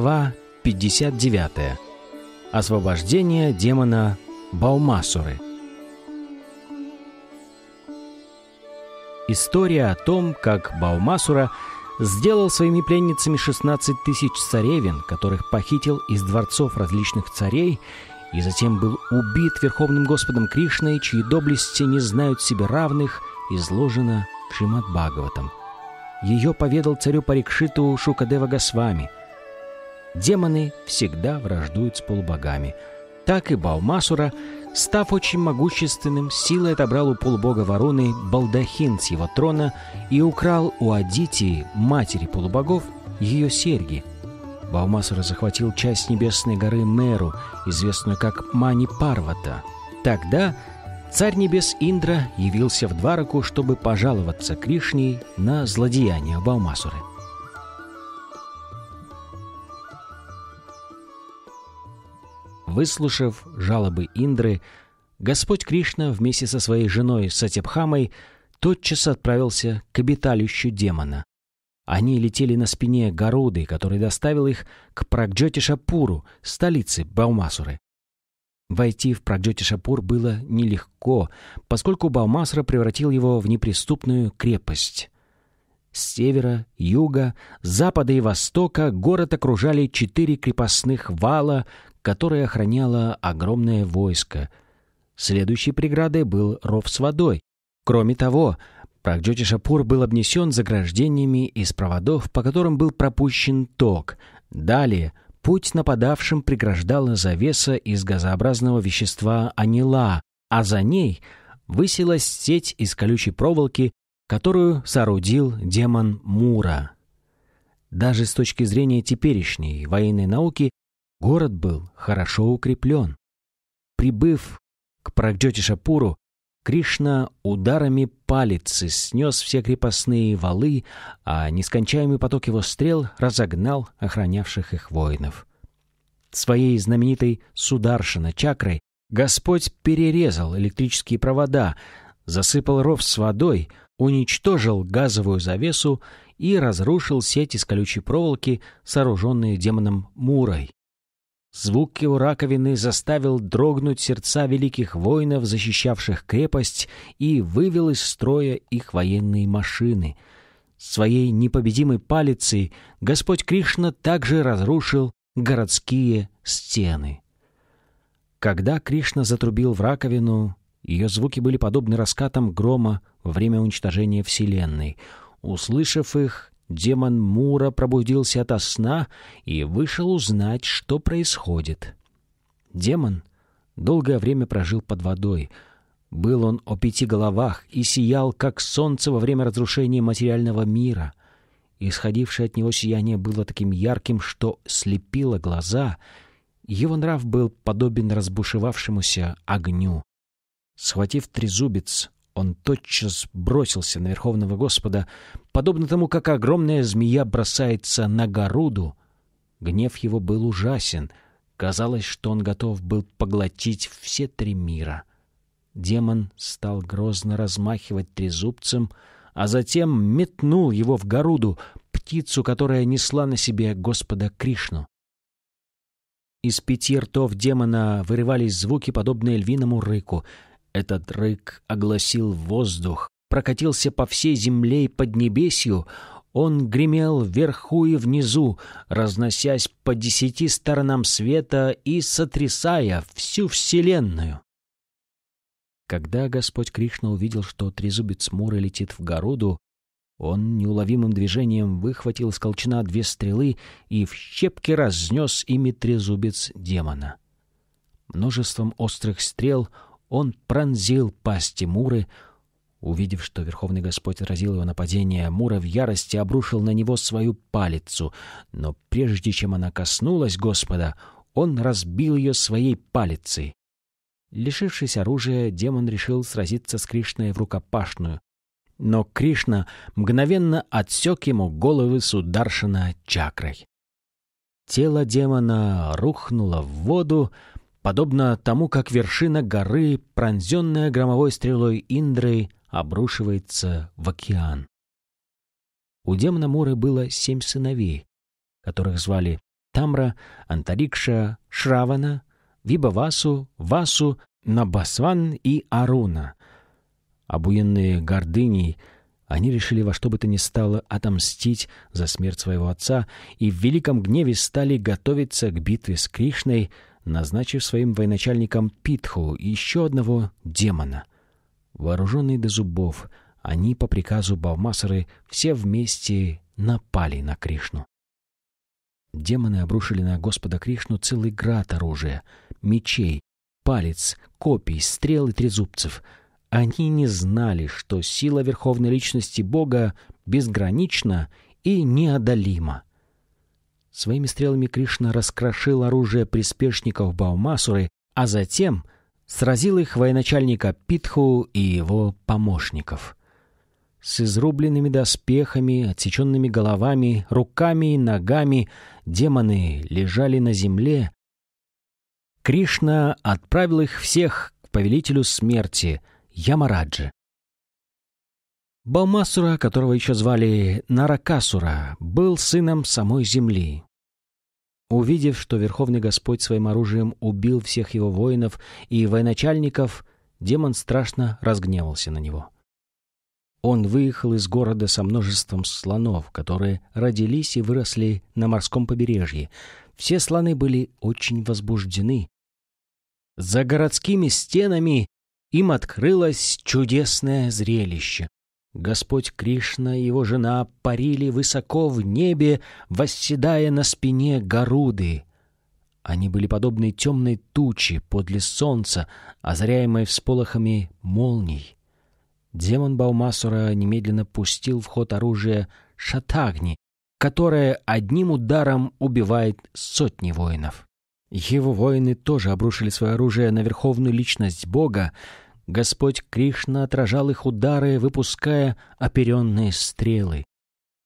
Глава 59. Освобождение демона Баумасуры. История о том, как Баумасура сделал своими пленницами 16 тысяч царевин, которых похитил из дворцов различных царей, и затем был убит Верховным Господом Кришной, чьи доблести не знают себе равных, изложена Шримад Бхагаватам. Ее поведал царю Парикшиту Шукадева Госвами – Демоны всегда враждуют с полубогами. Так и Балмасура, став очень могущественным, силой отобрал у полубога вороны балдахин с его трона и украл у Адитии, матери полубогов, ее серьги. Балмасура захватил часть небесной горы Меру, известную как Мани Парвата. Тогда Царь небес Индра явился в Двараку, чтобы пожаловаться Кришне на злодеяние Баумасуры. Выслушав жалобы Индры, Господь Кришна вместе со своей женой Сатепхамой тотчас отправился к обиталищу демона. Они летели на спине Гаруды, который доставил их к Прагджотишапуру, столице Баумасуры. Войти в Прагджотишапур было нелегко, поскольку Баумасра превратил его в неприступную крепость. С севера, юга, запада и востока город окружали четыре крепостных вала, который охраняло огромное войско. Следующей преградой был ров с водой. Кроме того, Прагджоти был обнесен заграждениями из проводов, по которым был пропущен ток. Далее путь нападавшим преграждала завеса из газообразного вещества анила, а за ней высилась сеть из колючей проволоки, которую соорудил демон Мура. Даже с точки зрения теперешней военной науки Город был хорошо укреплен. Прибыв к Прагдетишапуру, Кришна ударами палицы снес все крепостные валы, а нескончаемый поток его стрел разогнал охранявших их воинов. Своей знаменитой Сударшина чакрой Господь перерезал электрические провода, засыпал ров с водой, уничтожил газовую завесу и разрушил сеть из колючей проволоки, сооруженные демоном Мурой. Звук его раковины заставил дрогнуть сердца великих воинов, защищавших крепость, и вывел из строя их военные машины. Своей непобедимой палицей Господь Кришна также разрушил городские стены. Когда Кришна затрубил в раковину, ее звуки были подобны раскатам грома во время уничтожения Вселенной. Услышав их, Демон Мура пробудился ото сна и вышел узнать, что происходит. Демон долгое время прожил под водой. Был он о пяти головах и сиял, как солнце во время разрушения материального мира. Исходившее от него сияние было таким ярким, что слепило глаза. Его нрав был подобен разбушевавшемуся огню. Схватив трезубец, он тотчас бросился на Верховного Господа, подобно тому, как огромная змея бросается на Горуду. Гнев его был ужасен. Казалось, что он готов был поглотить все три мира. Демон стал грозно размахивать трезубцем, а затем метнул его в Горуду, птицу, которая несла на себе Господа Кришну. Из пяти ртов демона вырывались звуки, подобные львиному рыку — этот рык огласил воздух, прокатился по всей земле и под небесью, он гремел вверху и внизу, разносясь по десяти сторонам света и сотрясая всю вселенную. Когда Господь Кришна увидел, что трезубец Муры летит в городу, он неуловимым движением выхватил из колчана две стрелы и в щепки разнес ими трезубец демона. Множеством острых стрел — он пронзил пасти Муры, Увидев, что Верховный Господь разил его нападение, Мура в ярости обрушил на него свою палицу. Но прежде чем она коснулась Господа, он разбил ее своей палицей. Лишившись оружия, демон решил сразиться с Кришной в рукопашную. Но Кришна мгновенно отсек ему головы Сударшина чакрой. Тело демона рухнуло в воду, подобно тому, как вершина горы, пронзенная громовой стрелой Индры, обрушивается в океан. У демона Муры было семь сыновей, которых звали Тамра, Антарикша, Шравана, Вибавасу, Васу, Набасван и Аруна. Обуенные гордыней, они решили во что бы то ни стало отомстить за смерть своего отца и в великом гневе стали готовиться к битве с Кришной — назначив своим военачальником Питху и еще одного демона. Вооруженные до зубов, они по приказу Бавмасары все вместе напали на Кришну. Демоны обрушили на Господа Кришну целый град оружия, мечей, палец, копий, стрел и трезубцев. Они не знали, что сила Верховной Личности Бога безгранична и неодолима. Своими стрелами Кришна раскрошил оружие приспешников Баумасуры, а затем сразил их военачальника Питху и его помощников. С изрубленными доспехами, отсеченными головами, руками и ногами демоны лежали на земле. Кришна отправил их всех к повелителю смерти, Ямараджи. Баумасура, которого еще звали Наракасура, был сыном самой земли. Увидев, что Верховный Господь своим оружием убил всех его воинов и военачальников, демон страшно разгневался на него. Он выехал из города со множеством слонов, которые родились и выросли на морском побережье. Все слоны были очень возбуждены. За городскими стенами им открылось чудесное зрелище. Господь Кришна и его жена парили высоко в небе, восседая на спине Гаруды. Они были подобны темной туче подле солнца, озаряемой всполохами молний. Демон Баумасура немедленно пустил в ход оружие шатагни, которое одним ударом убивает сотни воинов. Его воины тоже обрушили свое оружие на верховную личность Бога, Господь Кришна отражал их удары, выпуская оперенные стрелы.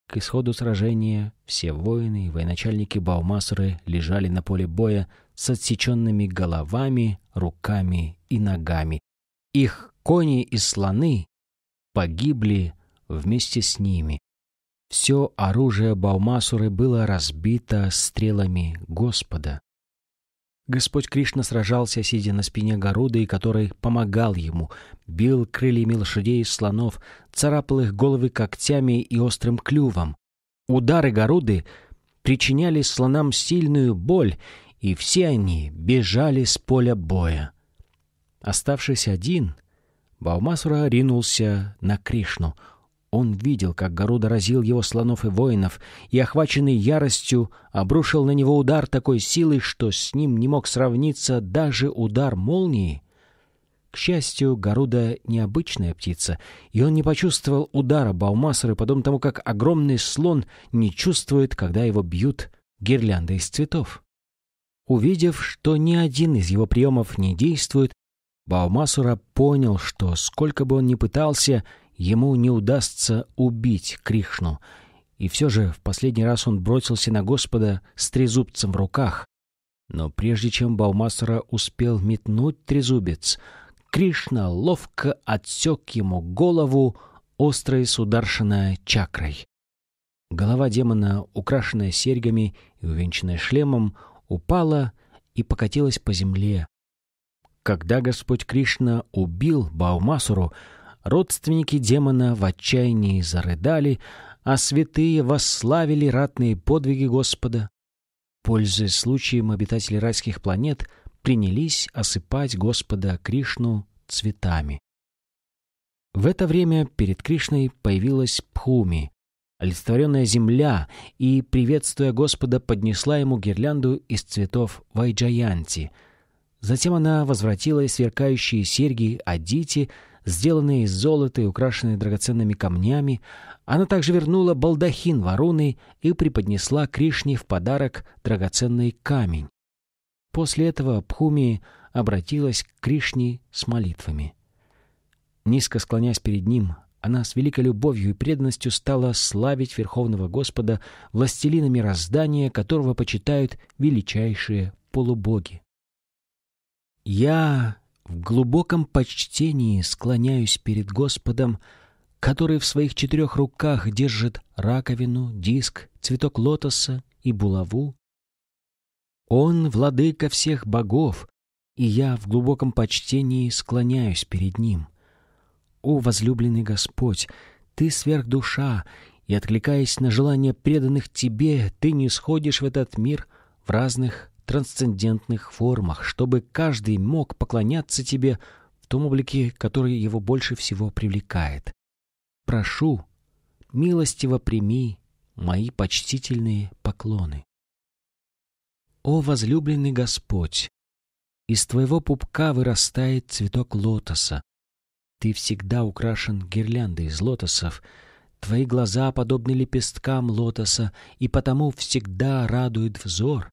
К исходу сражения все воины и военачальники Баумасры лежали на поле боя с отсеченными головами, руками и ногами. Их кони и слоны погибли вместе с ними. Все оружие Баумасуры было разбито стрелами Господа. Господь Кришна сражался, сидя на спине Гаруды, который помогал ему, бил крыльями лошадей и слонов, царапал их головы когтями и острым клювом. Удары Гаруды причиняли слонам сильную боль, и все они бежали с поля боя. Оставшись один, Баумасура ринулся на Кришну — он видел, как Горуда разил его слонов и воинов, и, охваченный яростью, обрушил на него удар такой силы, что с ним не мог сравниться даже удар молнии. К счастью, Горуда необычная птица, и он не почувствовал удара Баумасара, потом тому, как огромный слон не чувствует, когда его бьют гирлянды из цветов. Увидев, что ни один из его приемов не действует, Баумасура понял, что сколько бы он ни пытался — ему не удастся убить Кришну. И все же в последний раз он бросился на Господа с трезубцем в руках. Но прежде чем Баумасара успел метнуть трезубец, Кришна ловко отсек ему голову острой сударшиной чакрой. Голова демона, украшенная серьгами и увенчанная шлемом, упала и покатилась по земле. Когда Господь Кришна убил Баумасуру, Родственники демона в отчаянии зарыдали, а святые восславили ратные подвиги Господа. Пользуясь случаем, обитатели райских планет принялись осыпать Господа Кришну цветами. В это время перед Кришной появилась Пхуми, олицетворенная земля, и, приветствуя Господа, поднесла ему гирлянду из цветов Вайджаянти. Затем она возвратила сверкающие серьги Адити — Сделанные из золота и украшенные драгоценными камнями, она также вернула балдахин Варуны и преподнесла Кришне в подарок драгоценный камень. После этого Пхуми обратилась к Кришне с молитвами. Низко склонясь перед ним, она с великой любовью и преданностью стала славить Верховного Господа, властелина мироздания, которого почитают величайшие полубоги. «Я в глубоком почтении склоняюсь перед Господом, который в своих четырех руках держит раковину, диск, цветок лотоса и булаву. Он — владыка всех богов, и я в глубоком почтении склоняюсь перед ним. О, возлюбленный Господь, Ты сверхдуша, и, откликаясь на желания преданных Тебе, Ты не сходишь в этот мир в разных трансцендентных формах, чтобы каждый мог поклоняться тебе в том облике, который его больше всего привлекает. Прошу, милостиво прими мои почтительные поклоны. О возлюбленный Господь, из твоего пупка вырастает цветок лотоса. Ты всегда украшен гирляндой из лотосов, Твои глаза подобны лепесткам лотоса, и потому всегда радует взор.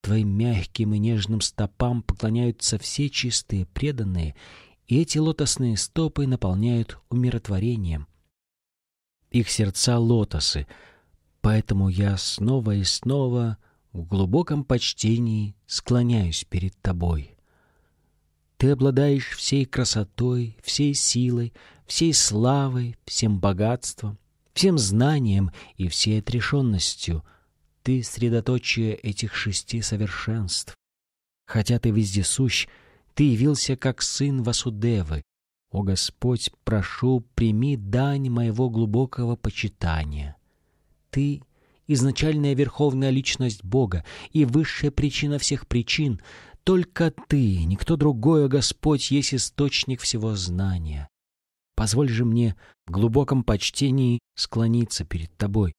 Твоим мягким и нежным стопам поклоняются все чистые, преданные, и эти лотосные стопы наполняют умиротворением. Их сердца — лотосы, поэтому я снова и снова в глубоком почтении склоняюсь перед тобой. Ты обладаешь всей красотой, всей силой, всей славой, всем богатством, всем знанием и всей отрешенностью — ты — средоточие этих шести совершенств. Хотя ты вездесущ, ты явился как сын Васудевы. О Господь, прошу, прими дань моего глубокого почитания. Ты — изначальная верховная личность Бога и высшая причина всех причин. Только ты, никто другой, о Господь, есть источник всего знания. Позволь же мне в глубоком почтении склониться перед тобой,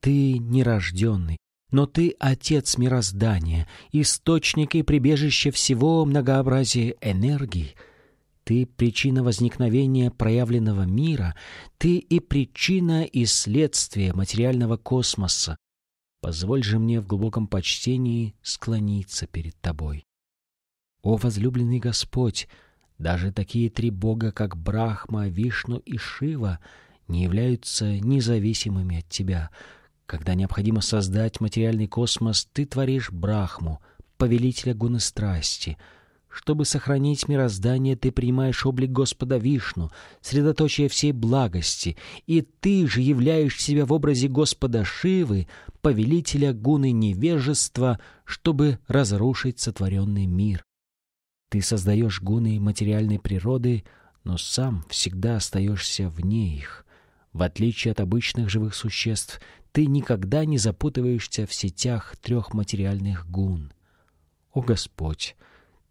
ты нерожденный, но ты отец мироздания, источник и прибежище всего многообразия энергий, Ты причина возникновения проявленного мира, ты и причина и следствие материального космоса. Позволь же мне в глубоком почтении склониться перед тобой. О возлюбленный Господь, даже такие три бога, как Брахма, Вишну и Шива, не являются независимыми от тебя, когда необходимо создать материальный космос, ты творишь Брахму, повелителя гуны страсти. Чтобы сохранить мироздание, ты принимаешь облик Господа Вишну, средоточие всей благости, и ты же являешь себя в образе Господа Шивы, повелителя гуны невежества, чтобы разрушить сотворенный мир. Ты создаешь гуны материальной природы, но сам всегда остаешься вне их. В отличие от обычных живых существ, ты никогда не запутываешься в сетях трех материальных гун. О Господь!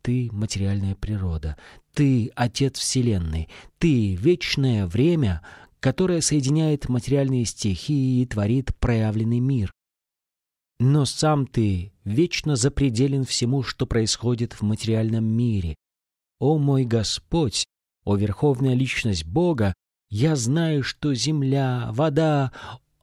Ты — материальная природа, Ты — Отец Вселенной, Ты — вечное время, которое соединяет материальные стихии и творит проявленный мир. Но сам ты вечно запределен всему, что происходит в материальном мире. О мой Господь, о Верховная Личность Бога, я знаю, что земля, вода,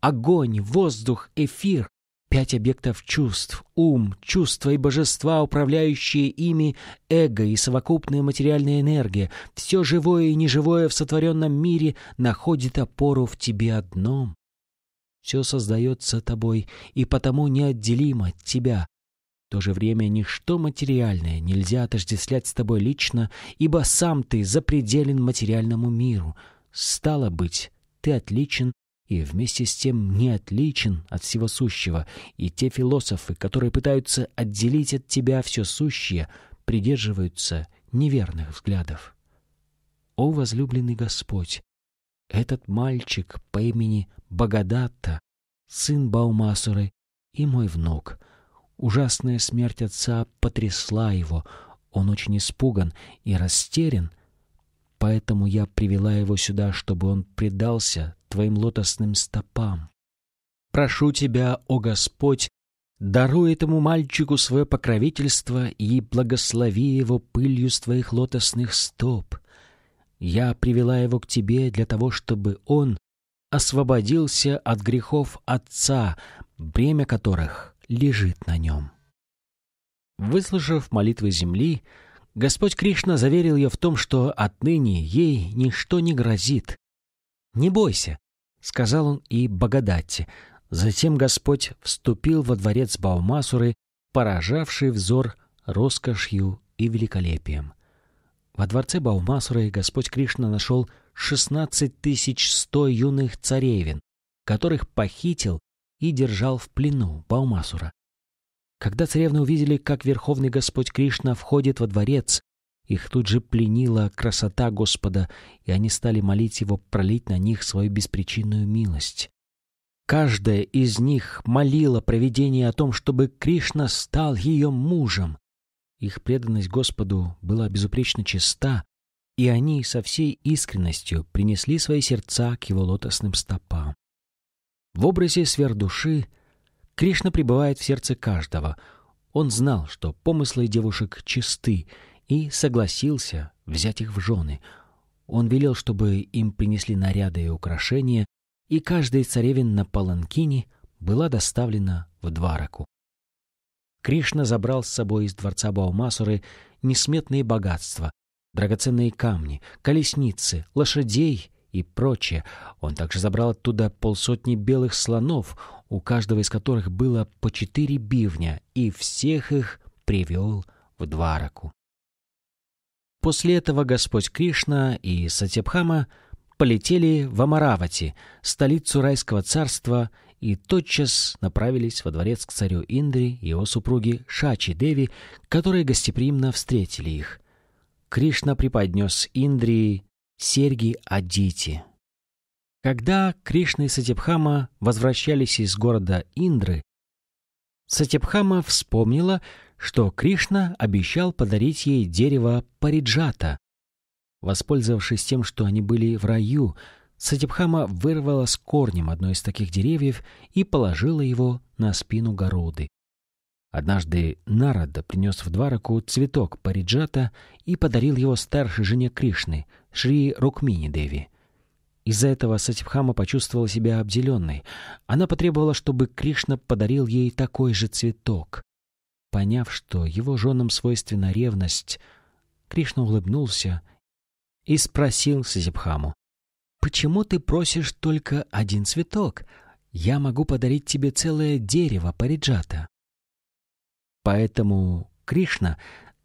огонь, воздух, эфир Пять объектов чувств, ум, чувства и божества, управляющие ими эго и совокупная материальная энергия, все живое и неживое в сотворенном мире находит опору в тебе одном. Все создается тобой и потому неотделимо от тебя. В то же время ничто материальное нельзя отождествлять с тобой лично, ибо сам ты запределен материальному миру — Стало быть, ты отличен и вместе с тем не отличен от всего сущего, и те философы, которые пытаются отделить от тебя все сущее, придерживаются неверных взглядов. О, возлюбленный Господь! Этот мальчик по имени Богодатта, сын Баумасуры и мой внук. Ужасная смерть отца потрясла его, он очень испуган и растерян — Поэтому я привела его сюда, чтобы он предался твоим лотосным стопам. Прошу тебя, о Господь, даруй этому мальчику свое покровительство и благослови его пылью с твоих лотосных стоп. Я привела его к тебе для того, чтобы он освободился от грехов отца, бремя которых лежит на нем». Выслушав молитвы земли, Господь Кришна заверил ее в том, что отныне ей ничто не грозит. «Не бойся», — сказал он и Богодатти. Затем Господь вступил во дворец Баумасуры, поражавший взор роскошью и великолепием. Во дворце Баумасуры Господь Кришна нашел тысяч сто юных царевин, которых похитил и держал в плену Баумасура. Когда царевны увидели, как Верховный Господь Кришна входит во дворец, их тут же пленила красота Господа, и они стали молить Его пролить на них свою беспричинную милость. Каждая из них молила провидение о том, чтобы Кришна стал ее мужем. Их преданность Господу была безупречно чиста, и они со всей искренностью принесли свои сердца к его лотосным стопам. В образе сверхдуши души Кришна пребывает в сердце каждого. Он знал, что помыслы девушек чисты, и согласился взять их в жены. Он велел, чтобы им принесли наряды и украшения, и каждая царевин на паланкине была доставлена в Двараку. Кришна забрал с собой из дворца Баумасуры несметные богатства, драгоценные камни, колесницы, лошадей и прочее. Он также забрал оттуда полсотни белых слонов, у каждого из которых было по четыре бивня, и всех их привел в Двараку. После этого Господь Кришна и Сатепхама полетели в Амаравати, столицу райского царства, и тотчас направились во дворец к царю Индри и его супруге Шачи Деви, которые гостеприимно встретили их. Кришна преподнес Индрии серьги Адити. Когда Кришна и Сатипхама возвращались из города Индры, Сатипхама вспомнила, что Кришна обещал подарить ей дерево париджата. Воспользовавшись тем, что они были в раю, Сатипхама вырвала с корнем одно из таких деревьев и положила его на спину Городы. Однажды Нарада принес в Двараку цветок париджата и подарил его старшей жене Кришны, Шри Рукмини Деви. Из-за этого Сатибхама почувствовала себя обделенной. Она потребовала, чтобы Кришна подарил ей такой же цветок. Поняв, что его женам свойственна ревность, Кришна улыбнулся и спросил Сатибхаму, «Почему ты просишь только один цветок? Я могу подарить тебе целое дерево париджата». Поэтому Кришна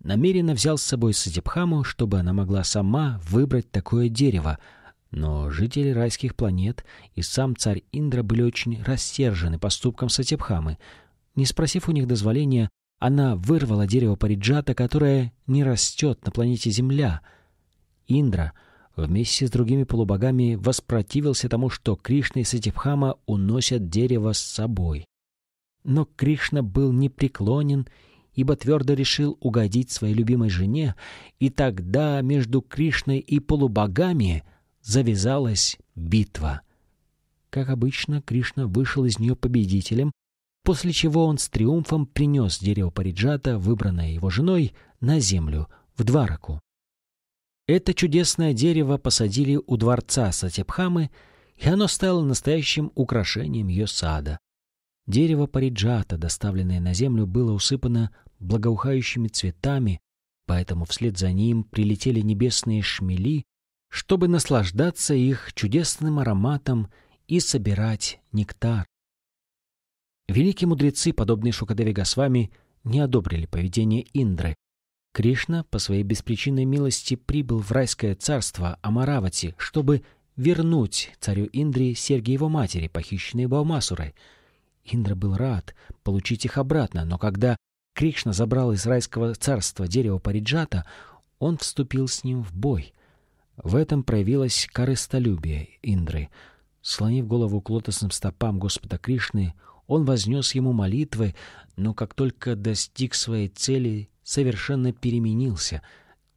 намеренно взял с собой Сатипхаму, чтобы она могла сама выбрать такое дерево. Но жители райских планет и сам царь Индра были очень рассержены поступком Сатипхамы. Не спросив у них дозволения, она вырвала дерево париджата, которое не растет на планете Земля. Индра вместе с другими полубогами воспротивился тому, что Кришна и Сатипхама уносят дерево с собой. Но Кришна был непреклонен, ибо твердо решил угодить своей любимой жене, и тогда между Кришной и полубогами завязалась битва. Как обычно, Кришна вышел из нее победителем, после чего он с триумфом принес дерево Париджата, выбранное его женой, на землю, в Двараку. Это чудесное дерево посадили у дворца Сатепхамы, и оно стало настоящим украшением ее сада. Дерево париджата, доставленное на землю, было усыпано благоухающими цветами, поэтому вслед за ним прилетели небесные шмели, чтобы наслаждаться их чудесным ароматом и собирать нектар. Великие мудрецы, подобные Шукадеви Госвами, не одобрили поведение Индры. Кришна по своей беспричинной милости прибыл в райское царство Амаравати, чтобы вернуть царю Индре серьги его матери, похищенные Баумасурой — Индра был рад получить их обратно, но когда Кришна забрал из райского царства дерево Париджата, он вступил с ним в бой. В этом проявилось корыстолюбие Индры. Слонив голову к лотосным стопам Господа Кришны, он вознес ему молитвы, но как только достиг своей цели, совершенно переменился.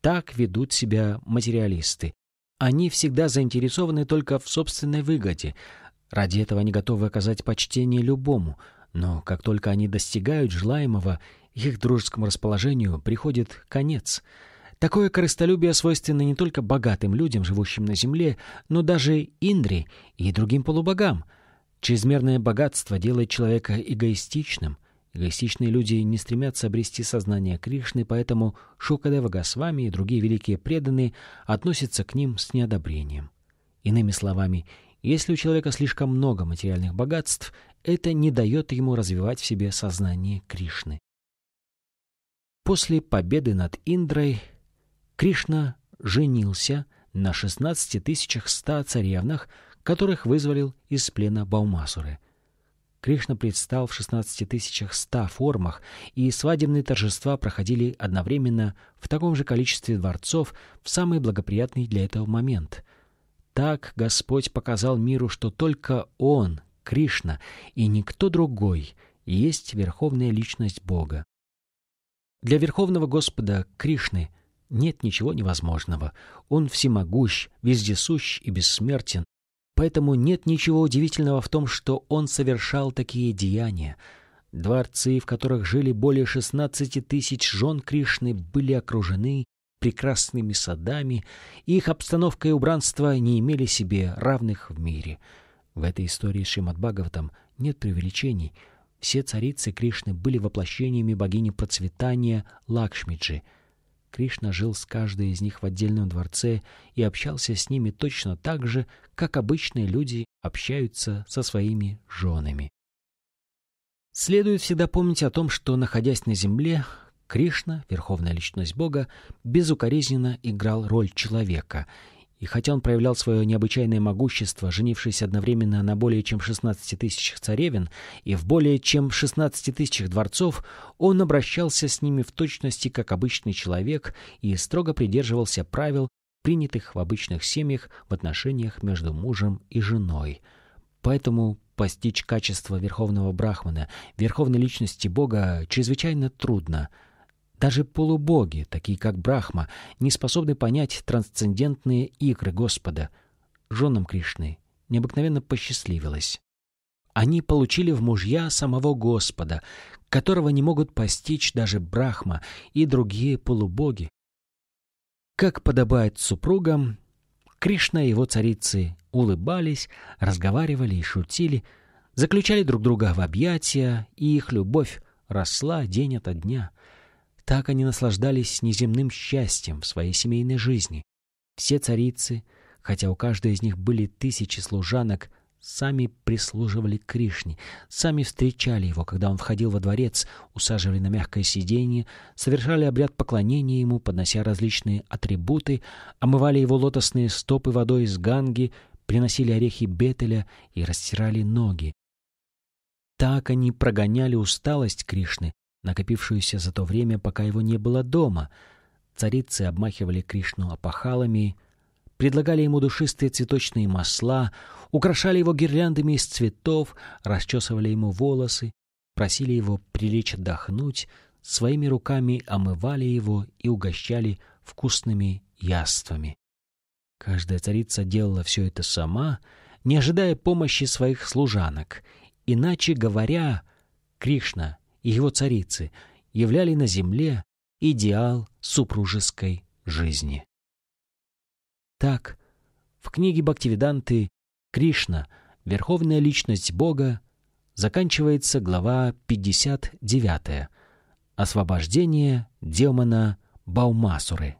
Так ведут себя материалисты. Они всегда заинтересованы только в собственной выгоде. Ради этого они готовы оказать почтение любому, но как только они достигают желаемого, их дружескому расположению приходит конец. Такое корыстолюбие свойственно не только богатым людям, живущим на земле, но даже Индре и другим полубогам. Чрезмерное богатство делает человека эгоистичным. Эгоистичные люди не стремятся обрести сознание Кришны, поэтому Шукадева Госвами и другие великие преданные относятся к ним с неодобрением. Иными словами, если у человека слишком много материальных богатств, это не дает ему развивать в себе сознание Кришны. После победы над Индрой Кришна женился на 16 ста царевнах, которых вызволил из плена Баумасуры. Кришна предстал в 16 ста формах, и свадебные торжества проходили одновременно в таком же количестве дворцов в самый благоприятный для этого момент. Так Господь показал миру, что только Он, Кришна, и никто другой есть верховная личность Бога. Для верховного Господа Кришны нет ничего невозможного. Он всемогущ, вездесущ и бессмертен. Поэтому нет ничего удивительного в том, что он совершал такие деяния. Дворцы, в которых жили более 16 тысяч жен Кришны, были окружены прекрасными садами, и их обстановка и убранство не имели себе равных в мире. В этой истории с Шримад нет преувеличений. Все царицы Кришны были воплощениями богини процветания Лакшмиджи. Кришна жил с каждой из них в отдельном дворце и общался с ними точно так же, как обычные люди общаются со своими женами. Следует всегда помнить о том, что, находясь на земле, Кришна, верховная личность Бога, безукоризненно играл роль человека, и хотя он проявлял свое необычайное могущество, женившись одновременно на более чем 16 тысячах царевин и в более чем 16 тысячах дворцов, он обращался с ними в точности как обычный человек и строго придерживался правил, принятых в обычных семьях в отношениях между мужем и женой. Поэтому постичь качество верховного брахмана, верховной личности Бога, чрезвычайно трудно – даже полубоги, такие как Брахма, не способны понять трансцендентные игры Господа. Женам Кришны необыкновенно посчастливилось. Они получили в мужья самого Господа, которого не могут постичь даже Брахма и другие полубоги. Как подобает супругам, Кришна и его царицы улыбались, разговаривали и шутили, заключали друг друга в объятия, и их любовь росла день ото дня — так они наслаждались неземным счастьем в своей семейной жизни. Все царицы, хотя у каждой из них были тысячи служанок, сами прислуживали Кришне, сами встречали его, когда он входил во дворец, усаживали на мягкое сиденье, совершали обряд поклонения ему, поднося различные атрибуты, омывали его лотосные стопы водой из ганги, приносили орехи бетеля и растирали ноги. Так они прогоняли усталость Кришны, накопившуюся за то время, пока его не было дома. Царицы обмахивали Кришну опахалами, предлагали ему душистые цветочные масла, украшали его гирляндами из цветов, расчесывали ему волосы, просили его прилечь отдохнуть, своими руками омывали его и угощали вкусными яствами. Каждая царица делала все это сама, не ожидая помощи своих служанок. Иначе говоря, Кришна и его царицы являли на земле идеал супружеской жизни. Так, в книге Бхактивиданты «Кришна. Верховная личность Бога» заканчивается глава 59 «Освобождение демона Баумасуры».